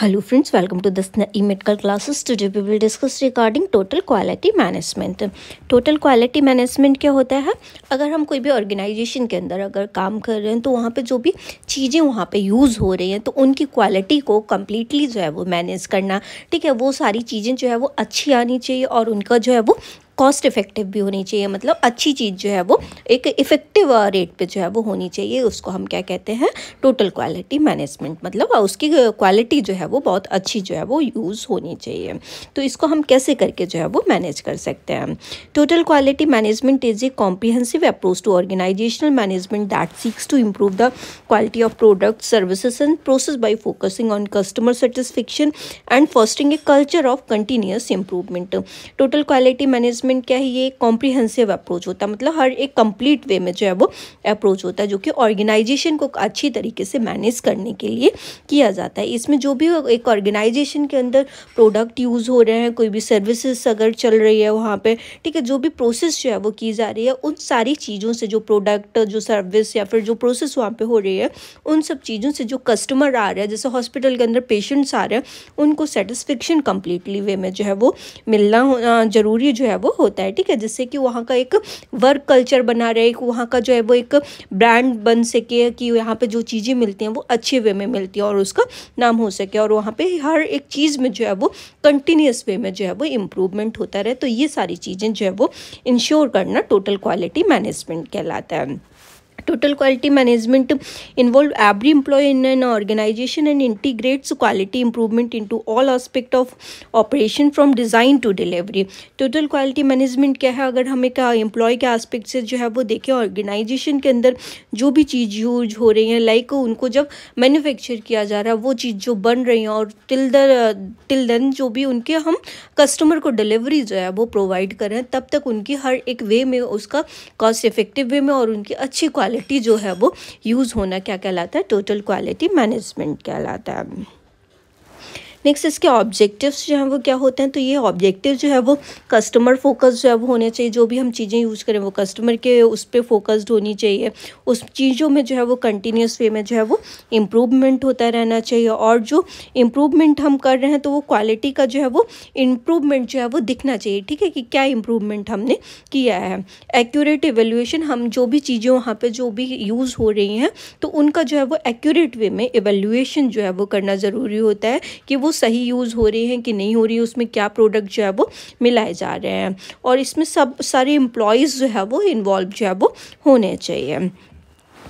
Hello friends welcome to this e medical classes today we will discuss regarding total quality management total quality management क्या होता है अगर हम कोई भी ऑर्गेनाइजेशन के अंदर अगर काम कर रहे हैं तो वहाँ पे जो भी चीज़ें वहाँ पे यूज़ हो रही हैं तो उनकी क्वालिटी को कम्प्लीटली जो है वो मैनेज करना ठीक है वो सारी चीज़ें जो है वो अच्छी आनी चाहिए और उनका जो है वो कॉस्ट इफ़ेक्टिव भी होनी चाहिए मतलब अच्छी चीज़ जो है वो एक इफ़ेक्टिव रेट पे जो है वो होनी चाहिए उसको हम क्या कहते हैं टोटल क्वालिटी मैनेजमेंट मतलब उसकी क्वालिटी जो है वो बहुत अच्छी जो है वो यूज़ होनी चाहिए तो इसको हम कैसे करके जो है वो मैनेज कर सकते हैं total quality management is a comprehensive approach to organizational management that seeks to improve the quality of product services and process by focusing on customer satisfaction and fostering a culture of continuous improvement total quality management assessment क्या है ये comprehensive approach होता है मतलब हर एक complete वे में जो है वो अप्रोच होता है जो कि ऑर्गेनाइजेशन को अच्छी तरीके से मैनेज करने के लिए किया जाता है इसमें जो भी एक ऑर्गेनाइजेशन के अंदर प्रोडक्ट यूज़ हो रहे हैं कोई भी सर्विसेस अगर चल रही है वहाँ पर ठीक है जो भी प्रोसेस जो है वो की जा रही है उन सारी चीज़ों से जो प्रोडक्ट जो सर्विस या फिर जो प्रोसेस वहाँ पर हो रही है उन सब चीज़ों से जो कस्टमर आ रहे हैं जैसे हॉस्पिटल के अंदर पेशेंट्स आ रहे हैं उनको सेटिस्फेक्शन कम्प्लीटली वे में जो है वो मिलना ज़रूरी जो है वो होता है ठीक है जिससे कि वहाँ का एक वर्क कल्चर बना रहे वहाँ का जो है वो एक ब्रांड बन सके कि यहाँ पे जो चीज़ें मिलती हैं वो अच्छे वे में मिलती है और उसका नाम हो सके और वहाँ पे हर एक चीज़ में जो है वो कंटिन्यूस वे में जो है वो इम्प्रूवमेंट होता रहे तो ये सारी चीज़ें जो है वो इंश्योर करना टोटल क्वालिटी मैनेजमेंट कहलाता है total quality management involve every employee in an organization and integrates quality improvement into all aspect of operation from design to delivery total quality management क्या है अगर हमें क्या एम्प्लॉय के एस्पेक्ट से जो है वो देखें ऑर्गेनाइजेशन के अंदर जो भी चीज़ यूज हो रही है लाइक like उनको जब मैन्युफैक्चर किया जा रहा है वो चीज़ जो बन रही है और टिल द टिल देन जो भी उनके हम कस्टमर को डिलीवरी जो है वो प्रोवाइड करें तब तक उनकी हर एक वे में उसका कॉस्ट इफेक्टिव वे में और उनकी अच्छी क्वालिटी क्वालिटी जो है वो यूज़ होना क्या कहलाता है टोटल क्वालिटी मैनेजमेंट कहलाता है नेक्स्ट इसके ऑब्जेक्टिव्स जो हैं वो क्या होते हैं तो ये ऑब्जेक्टिव जो है वो कस्टमर फोकस जो है वो होने चाहिए जो भी हम चीज़ें यूज़ करें वो कस्टमर के उस पर फोकस्ड होनी चाहिए उस चीज़ों में जो है वो कंटिन्यूस वे में जो है वो इम्प्रूवमेंट होता रहना चाहिए और जो इम्प्रूवमेंट हम कर रहे हैं तो वो क्वालिटी का जो है वो इम्प्रूवमेंट जो है वो दिखना चाहिए ठीक है कि क्या इम्प्रूवमेंट हमने किया है एक्यूरेट एवेल्यूएशन हम जो भी चीज़ें वहाँ पर जो भी यूज़ हो रही हैं तो उनका जो है वो एक्यूरेट वे में इवेल्यूएशन जो है वो करना ज़रूरी होता है कि वो सही यूज़ हो रही हैं कि नहीं हो रही है उसमें क्या प्रोडक्ट जो है वो मिलाए जा रहे हैं और इसमें सब सारे एम्प्लॉयज़ जो है वो इन्वॉल्व जो है वो होने चाहिए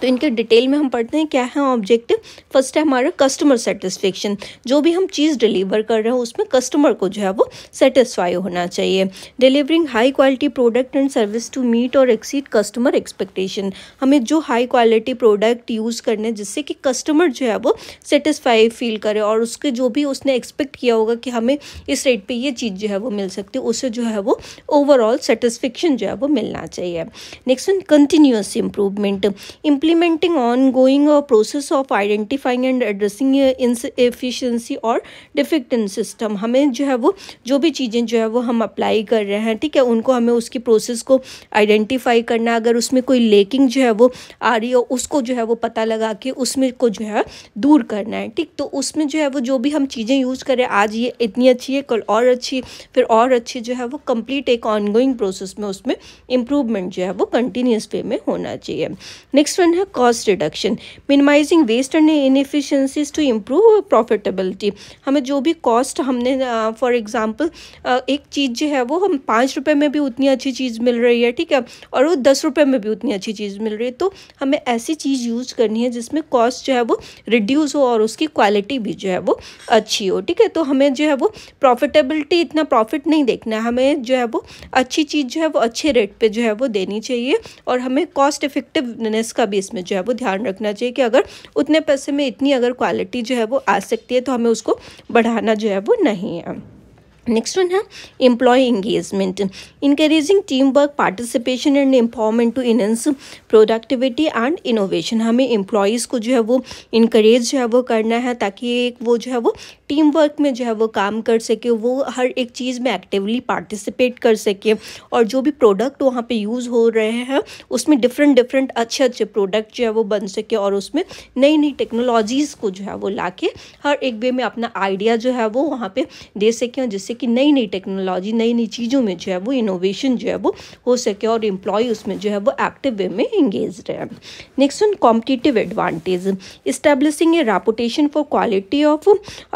तो इनके डिटेल में हम पढ़ते हैं क्या है ऑब्जेक्टिव फर्स्ट है हमारा कस्टमर सेटिस्फेक्शन जो भी हम चीज़ डिलीवर कर रहे हो उसमें कस्टमर को जो है वो सेटिस्फाई होना चाहिए delivering high quality product and service to meet और एक्सीड कस्टमर एक्सपेक्टेशन हमें जो हाई क्वालिटी प्रोडक्ट यूज़ करने जिससे कि कस्टमर जो है वो सेटिस्फाई फील करे और उसके जो भी उसने एक्सपेक्ट किया होगा कि हमें इस रेट पर ये चीज़ जो है वो मिल सकती है उसे जो है वो ओवरऑल सेटिस्फेक्शन जो है वो मिलना चाहिए next one continuous improvement implementing ongoing uh, process of identifying and addressing inefficiency और डिफेक्ट इन सिस्टम हमें जो है वो जो भी चीज़ें जो है वो हम अप्लाई कर रहे हैं ठीक है उनको हमें उसकी प्रोसेस को आइडेंटिफाई करना अगर उसमें कोई लेकिंग जो है वो आ रही हो उसको जो है वो पता लगा के उसमें को जो है दूर करना है ठीक तो उसमें जो है वो जो भी हम चीज़ें यूज़ करें आज ये इतनी अच्छी है कल और अच्छी फिर और अच्छी जो है वो कम्प्लीट एक ऑनगोइंग प्रोसेस में उसमें इम्प्रूवमेंट जो है वो कंटिन्यूस वे में होना चाहिए नेक्स्ट वन second है cost reduction minimizing waste and inefficiencies to improve profitability हमें जो भी कॉस्ट हमने uh, for uh, एक चीज़ जो है वो हम पाँच रुपये में भी उतनी अच्छी चीज़ मिल रही है ठीक है और वो दस रुपये में भी उतनी अच्छी चीज़ मिल रही है तो हमें ऐसी चीज़ यूज़ करनी है जिसमें कॉस्ट जो है वो रिड्यूस हो और उसकी क्वालिटी भी जो है वो अच्छी हो ठीक है तो हमें जो है वो प्रॉफिटेबिलिटी इतना प्रॉफिट नहीं देखना है हमें जो है वो अच्छी चीज़ जो है वो अच्छे रेट पर जो है वो देनी चाहिए और हमें कॉस्ट इफेक्टिवनेस का भी इसमें जो है वो ध्यान रखना चाहिए कि अगर उतने पैसे में इतनी अगर क्वालिटी जो है वो आ सकती है तो हमें उसको बढ़ाना जो है वो नहीं है नेक्स्ट वन है employee engagement encouraging team work participation and empowerment to enhance productivity and innovation हमें एम्प्लॉयज़ को जो है वो इंक्रेज जो है वो करना है ताकि एक वो जो है वो टीम वर्क में जो है वो काम कर सके वो हर एक चीज़ में एक्टिवली पार्टिसिपेट कर सके और जो भी प्रोडक्ट वहाँ पर यूज़ हो रहे हैं उसमें डिफरेंट डिफरेंट अच्छे अच्छे प्रोडक्ट जो है वो बन सके और उसमें नई नई टेक्नोलॉजीज़ को जो है वो ला के हर एक वे में अपना आइडिया जो है वो वहाँ पर दे सकें जिससे जिससे कि नई नई टेक्नोलॉजी नई नई चीज़ों में जो है वो इनोवेशन जो है वो हो सके और एम्प्लॉय उसमें जो है वो एक्टिव वे में इंगेज रहे next one competitive advantage establishing a reputation for quality of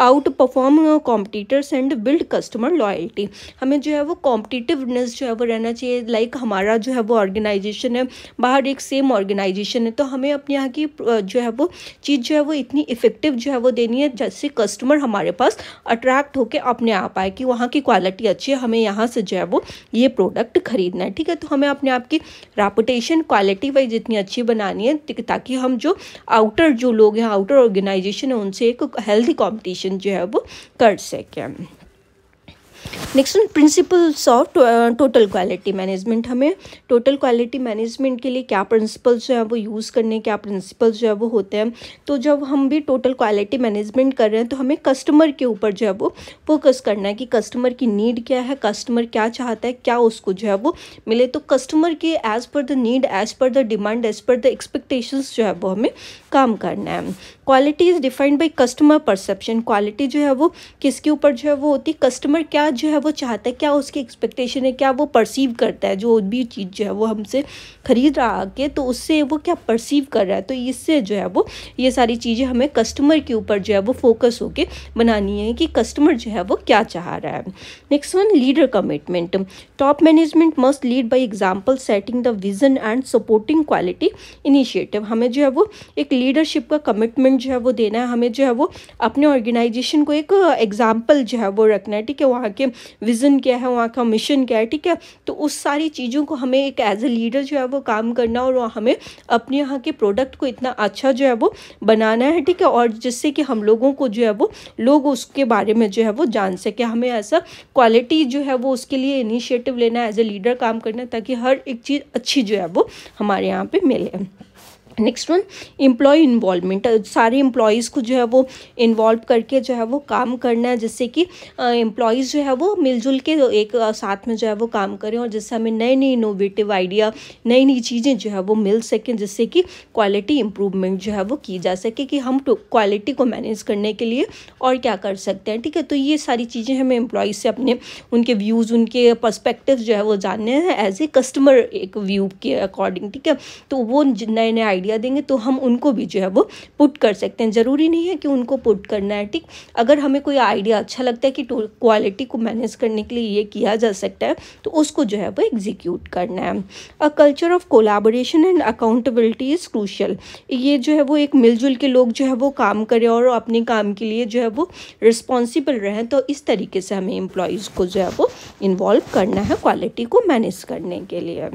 outperform competitors and build customer loyalty हमें जो है वो कॉम्पिटिटिवनेस जो है वो रहना चाहिए लाइक like हमारा जो है वो ऑर्गेनाइजेशन है बाहर एक सेम ऑर्गेनाइजेशन है तो हमें अपने यहाँ की जो है वो चीज़ जो है वो इतनी इफेक्टिव जो है वो देनी है जैसे कस्टमर हमारे पास अट्रैक्ट होकर अपने आप आए कि वहाँ की क्वालिटी अच्छी है हमें यहाँ से जो है वो ये प्रोडक्ट खरीदना है ठीक है तो हमें अपने आपकी रेपुटेशन क्वालिटी वाइज जितनी अच्छी बनानी है ताकि हम जो आउटर जो लोग हैं आउटर ऑर्गेनाइजेशन है उनसे एक हेल्दी कॉम्पिटिशन जो है वो कर सकें next principles of total quality management हमें टोटल क्वालिटी मैनेजमेंट के लिए क्या प्रिंसिपल्स जो है वो यूज़ करने क्या प्रिंसिपल्स जो है वो होते हैं तो जब हम भी टोटल क्वालिटी मैनेजमेंट कर रहे हैं तो हमें कस्टमर के ऊपर जो है वो फोकस करना है कि कस्टमर की नीड क्या है कस्टमर क्या चाहता है क्या उसको जो है वो मिले तो कस्टमर के as per the need as per the demand as per the expectations जो है वो हमें काम करना है quality is defined by customer perception quality जो है वो किसके ऊपर जो है वो होती कस्टमर क्या क्या जो है वो चाहता है क्या उसकी एक्सपेक्टेशन है क्या वो परसीव करता है जो भी चीज़ जो है वो हमसे ख़रीद रहा आके तो उससे वो क्या परसीव कर रहा है तो इससे जो है वो ये सारी चीज़ें हमें कस्टमर के ऊपर जो है वो फोकस होके बनानी है कि कस्टमर जो है वो क्या चाह रहा है next one leader commitment top management must lead by example setting the vision and supporting quality initiative हमें जो है वो एक लीडरशिप का कमिटमेंट जो है वो देना है हमें जो है वो अपने ऑर्गेनाइजेशन को एक एग्जाम्पल जो है वो रखना है ठीक है वहाँ के विज़न क्या है वहाँ का मिशन क्या है ठीक है तो उस सारी चीज़ों को हमें एक एज ए लीडर जो है वो काम करना और हमें अपने यहाँ के प्रोडक्ट को इतना अच्छा जो है वो बनाना है ठीक है और जिससे कि हम लोगों को जो है वो लोग उसके बारे में जो है वो जान सके हमें ऐसा क्वालिटी जो है वो उसके लिए इनिशिएटिव लेना है एज ए लीडर काम करना ताकि हर एक चीज़ अच्छी जो है वो हमारे यहाँ पे मिले नेक्स्ट वन एम्प्लॉय इन्वॉल्वमेंट सारे एम्प्लॉयज़ को जो है वो इन्वॉल्व करके जो है वो काम करना है जिससे कि एम्प्लॉयज़ जो है वो मिलजुल के एक साथ में जो है वो काम करें और जिससे हमें नए नए इनोवेटिव आइडिया नई नई चीज़ें जो है वो मिल सकें जिससे कि क्वालिटी इम्प्रूवमेंट जो है वो की जा सके कि हम क्वालिटी तो को मैनेज करने के लिए और क्या कर सकते हैं ठीक है तो ये सारी चीज़ें हमें एम्प्लॉयज़ से अपने उनके व्यूज़ उनके पर्स्पेक्टिव जो है वो जानने हैं एज ए कस्टमर एक व्यू के अकॉर्डिंग ठीक है तो वो नए नए आइडिया आइडिया देंगे तो हम उनको भी जो है वो पुट कर सकते हैं ज़रूरी नहीं है कि उनको पुट करना है ठीक अगर हमें कोई आइडिया अच्छा लगता है कि क्वालिटी को मैनेज करने के लिए ये किया जा सकता है तो उसको जो है वो एग्जीक्यूट करना है a culture of collaboration and accountability is crucial ये जो है वो एक मिलजुल के लोग जो है वो काम करें और अपने काम के लिए जो है वो रिस्पॉन्सिबल रहें तो इस तरीके से हमें एम्प्लॉयज़ को जो है वो इन्वॉल्व करना है क्वालिटी को मैनेज करने के लिए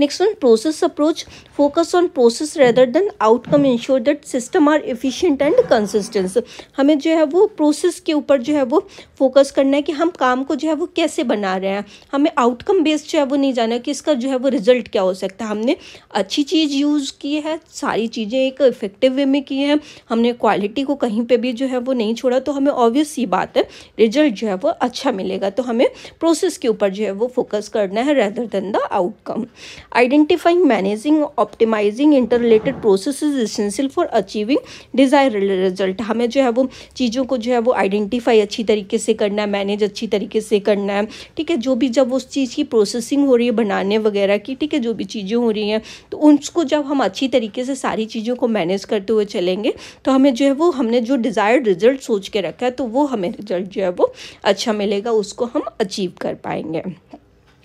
Next one, process approach. Focus on process rather than outcome. Ensure that system are efficient and consistent. हमें जो है वो प्रोसेस के ऊपर जो है वो फोकस करना है कि हम काम को जो है वो कैसे बना रहे हैं हमें आउटकम बेस्ड जो है वो नहीं जाना कि इसका जो है वो रिजल्ट क्या हो सकता है हमने अच्छी चीज़ यूज़ की है सारी चीज़ें एक इफ़ेक्टिव वे में की हैं हमने क्वालिटी को कहीं पे भी जो है वो नहीं छोड़ा तो हमें ऑब्वियस ही बात है रिजल्ट जो है वो अच्छा मिलेगा तो हमें प्रोसेस के ऊपर जो है वो फोकस करना है rather than the outcome Identifying, managing, optimizing interrelated process is essential for achieving desired result हमें जो है वो चीज़ों को जो है वो आइडेंटिफाई अच्छी तरीके से करना है मैनेज अच्छी तरीके से करना है ठीक है जो भी जब उस चीज़ की प्रोसेसिंग हो रही है बनाने वगैरह की ठीक है जो भी चीज़ें हो रही हैं तो उसको जब हम अच्छी तरीके से सारी चीज़ों को मैनेज करते हुए चलेंगे तो हमें जो है वो हमने जो डिज़ायर्ड रिजल्ट सोच के रखा है तो वो हमें रिजल्ट जो है वो अच्छा मिलेगा उसको हम अचीव कर पाएंगे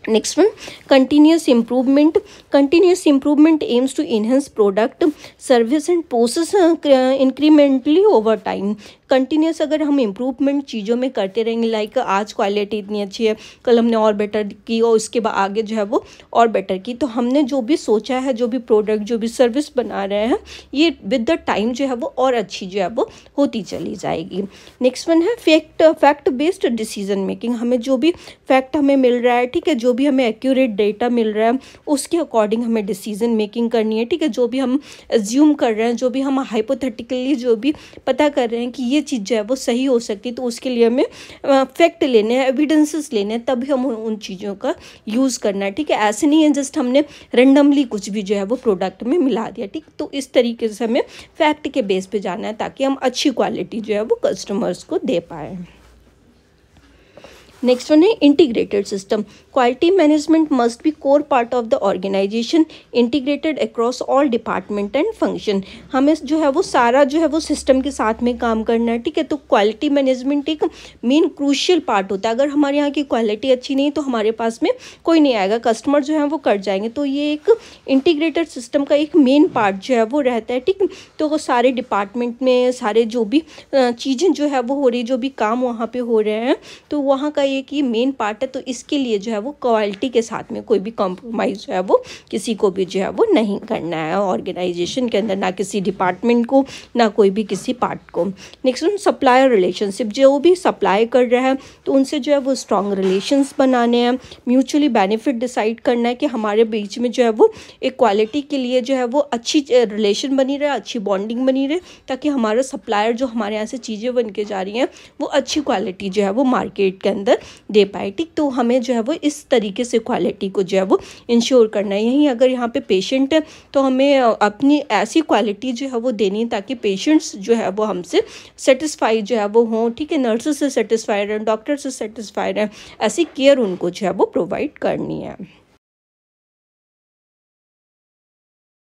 next one continuous improvement continuous improvement aims to enhance product service and process incrementally over time continuous अगर हम इम्प्रूवमेंट चीज़ों में करते रहेंगे लाइक आज क्वालिटी इतनी अच्छी है कल हमने और बेटर की और उसके बाद आगे जो है वो और बेटर की तो हमने जो भी सोचा है जो भी प्रोडक्ट जो भी सर्विस बना रहे हैं ये विद द टाइम जो है वो और अच्छी जो है वो होती चली जाएगी नेक्स्ट वन है fact fact based decision making हमें जो भी फैक्ट हमें मिल रहा है ठीक है जो भी हमें एक्यूरेट डेटा मिल रहा है उसके अकॉर्डिंग हमें डिसीजन मेकिंग करनी है ठीक है जो भी हम एज्यूम कर रहे हैं जो भी हम हाइपोथेटिकली जो भी पता कर रहे हैं कि ये ये चीज़ जो है वो सही हो सकती है तो उसके लिए हमें फैक्ट लेने हैं एविडेंसेस लेने हैं तभी हम उन चीज़ों का यूज़ करना है ठीक है ऐसे नहीं है जस्ट हमने रेंडमली कुछ भी जो है वो प्रोडक्ट में मिला दिया ठीक तो इस तरीके से हमें फैक्ट के बेस पर जाना है ताकि हम अच्छी क्वालिटी जो है वो कस्टमर्स को दे पाएँ नेक्स्ट वन है integrated system quality management must be core part of the organization integrated across all department and function हमें जो है वो सारा जो है वो सिस्टम के साथ में काम करना है ठीक है तो क्वालिटी मैनेजमेंट एक मेन क्रूशियल पार्ट होता है अगर हमारे यहाँ की क्वालिटी अच्छी नहीं तो हमारे पास में कोई नहीं आएगा कस्टमर जो है वो कट जाएंगे तो ये एक इंटीग्रेटेड सिस्टम का एक मेन पार्ट जो है वो रहता है ठीक तो वो सारे डिपार्टमेंट में सारे जो भी चीज़ें जो है वो हो रही जो भी काम वहाँ पर हो रहे हैं तो वहाँ का चाहिए कि मेन पार्ट है तो इसके लिए जो है वो क्वालिटी के साथ में कोई भी कॉम्प्रोमाइज़ जो है वो किसी को भी जो है वो नहीं करना है ऑर्गेनाइजेशन के अंदर ना किसी डिपार्टमेंट को ना कोई भी किसी पार्ट को नेक्स्ट हम सप्लायर रिलेशनशिप जो भी सप्लाई कर रहा है तो उनसे जो है वो स्ट्रॉन्ग रिलेशन बनाने हैं म्यूचुअली बेनिफिट डिसाइड करना है कि हमारे बीच में जो है वो एक क्वालिटी के लिए जो है वो अच्छी रिलेशन बनी रहे अच्छी बॉन्डिंग बनी रहे ताकि हमारा सप्लायर जो हमारे यहाँ से चीज़ें बन के जा रही हैं वो अच्छी क्वालिटी जो है वो मार्केट के अंदर अंदर दे पाए ठीक तो हमें जो है वो इस तरीके से क्वालिटी को जो है वो इंश्योर करना है यहीं अगर यहाँ पे पेशेंट है तो हमें अपनी ऐसी क्वालिटी जो है वो देनी है ताकि पेशेंट्स जो है वो हमसे सेटिस्फाई जो है वो हों ठीक है नर्सेस से सेटिस्फाइड हैं डॉक्टर से सेटिस्फाइड हैं ऐसी केयर उनको जो है वो प्रोवाइड करनी है